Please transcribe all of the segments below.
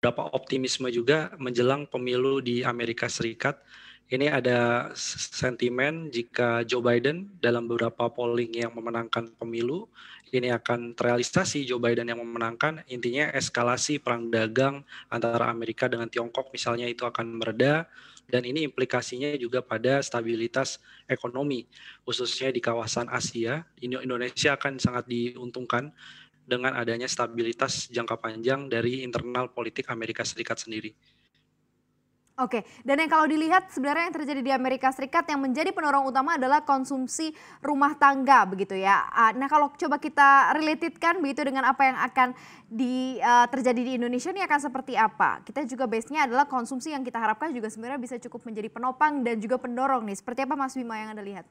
beberapa optimisme juga menjelang pemilu di Amerika Serikat. Ini ada sentimen jika Joe Biden dalam beberapa polling yang memenangkan pemilu, ini akan terrealisasi Joe Biden yang memenangkan. Intinya eskalasi perang dagang antara Amerika dengan Tiongkok misalnya itu akan mereda dan ini implikasinya juga pada stabilitas ekonomi khususnya di kawasan Asia. Indonesia akan sangat diuntungkan dengan adanya stabilitas jangka panjang dari internal politik Amerika Serikat sendiri. Oke, dan yang kalau dilihat sebenarnya yang terjadi di Amerika Serikat yang menjadi pendorong utama adalah konsumsi rumah tangga begitu ya. Ah, nah kalau coba kita relatedkan begitu dengan apa yang akan di, uh, terjadi di Indonesia ini akan seperti apa. Kita juga base-nya adalah konsumsi yang kita harapkan juga sebenarnya bisa cukup menjadi penopang dan juga pendorong nih. Seperti apa Mas Bima yang Anda lihat?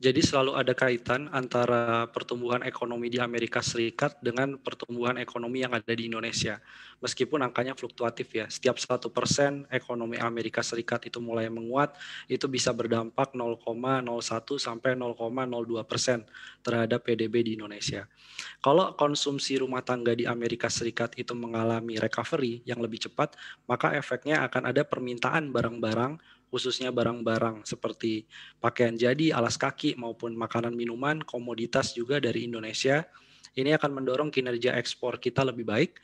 Jadi selalu ada kaitan antara pertumbuhan ekonomi di Amerika Serikat dengan pertumbuhan ekonomi yang ada di Indonesia. Meskipun angkanya fluktuatif ya, setiap satu persen ekonomi Amerika Serikat itu mulai menguat, itu bisa berdampak 0,01 sampai 0,02 persen terhadap PDB di Indonesia. Kalau konsumsi rumah tangga di Amerika Serikat itu mengalami recovery yang lebih cepat, maka efeknya akan ada permintaan barang-barang khususnya barang-barang seperti pakaian jadi, alas kaki maupun makanan minuman, komoditas juga dari Indonesia. Ini akan mendorong kinerja ekspor kita lebih baik,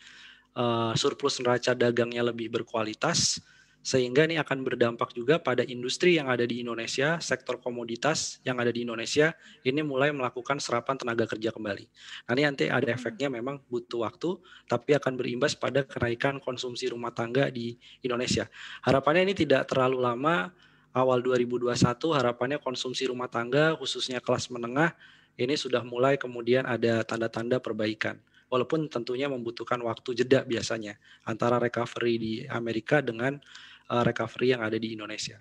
eh, surplus neraca dagangnya lebih berkualitas, sehingga ini akan berdampak juga pada industri yang ada di Indonesia, sektor komoditas yang ada di Indonesia ini mulai melakukan serapan tenaga kerja kembali. Nah, ini nanti ada hmm. efeknya memang butuh waktu, tapi akan berimbas pada kenaikan konsumsi rumah tangga di Indonesia. Harapannya ini tidak terlalu lama, awal 2021 harapannya konsumsi rumah tangga khususnya kelas menengah ini sudah mulai kemudian ada tanda-tanda perbaikan walaupun tentunya membutuhkan waktu jeda biasanya antara recovery di Amerika dengan Eh, recovery yang ada di Indonesia.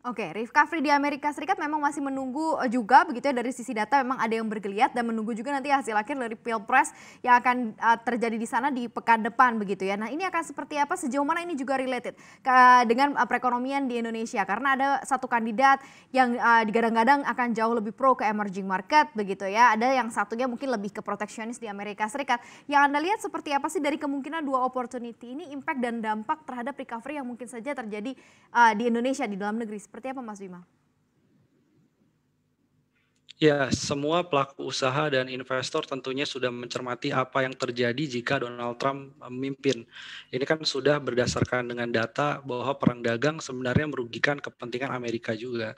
Oke, Rifka Free di Amerika Serikat memang masih menunggu eh, juga begitu ya dari sisi data memang ada yang bergeliat dan menunggu juga nanti hasil akhir dari Pilpres yang akan uh, terjadi di sana di pekan depan begitu ya. Nah ini akan seperti apa sejauh mana ini juga related ke, dengan uh, perekonomian di Indonesia karena ada satu kandidat yang uh, digadang-gadang akan jauh lebih pro ke emerging market begitu ya. Ada yang satunya mungkin lebih ke proteksionis di Amerika Serikat. Yang Anda lihat seperti apa sih dari kemungkinan dua opportunity ini impact dan dampak terhadap recovery yang mungkin saja terjadi uh, di Indonesia di dalam negeri seperti apa Mas Bima? Ya, semua pelaku usaha dan investor tentunya sudah mencermati apa yang terjadi jika Donald Trump memimpin. Ini kan sudah berdasarkan dengan data bahwa perang dagang sebenarnya merugikan kepentingan Amerika juga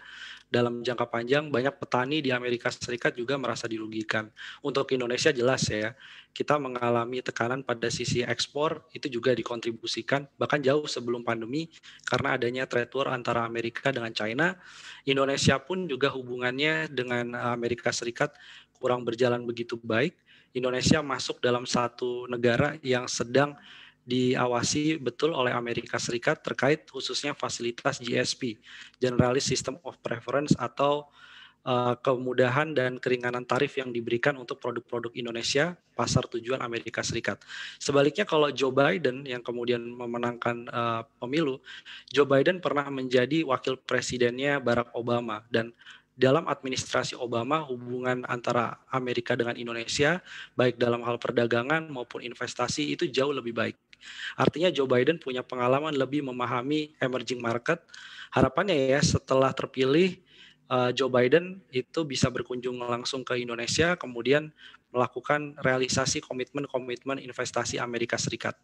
dalam jangka panjang banyak petani di Amerika Serikat juga merasa dirugikan. Untuk Indonesia jelas ya, kita mengalami tekanan pada sisi ekspor itu juga dikontribusikan bahkan jauh sebelum pandemi karena adanya trade war antara Amerika dengan China. Indonesia pun juga hubungannya dengan Amerika Serikat kurang berjalan begitu baik. Indonesia masuk dalam satu negara yang sedang diawasi betul oleh Amerika Serikat terkait khususnya fasilitas GSP, Generalist System of Preference atau uh, kemudahan dan keringanan tarif yang diberikan untuk produk-produk Indonesia pasar tujuan Amerika Serikat. Sebaliknya kalau Joe Biden yang kemudian memenangkan uh, pemilu, Joe Biden pernah menjadi wakil presidennya Barack Obama dan dalam administrasi Obama hubungan antara Amerika dengan Indonesia baik dalam hal perdagangan maupun investasi itu jauh lebih baik. Artinya Joe Biden punya pengalaman lebih memahami emerging market. Harapannya ya setelah terpilih eh, Joe Biden itu bisa berkunjung langsung ke Indonesia kemudian melakukan realisasi komitmen-komitmen investasi Amerika Serikat.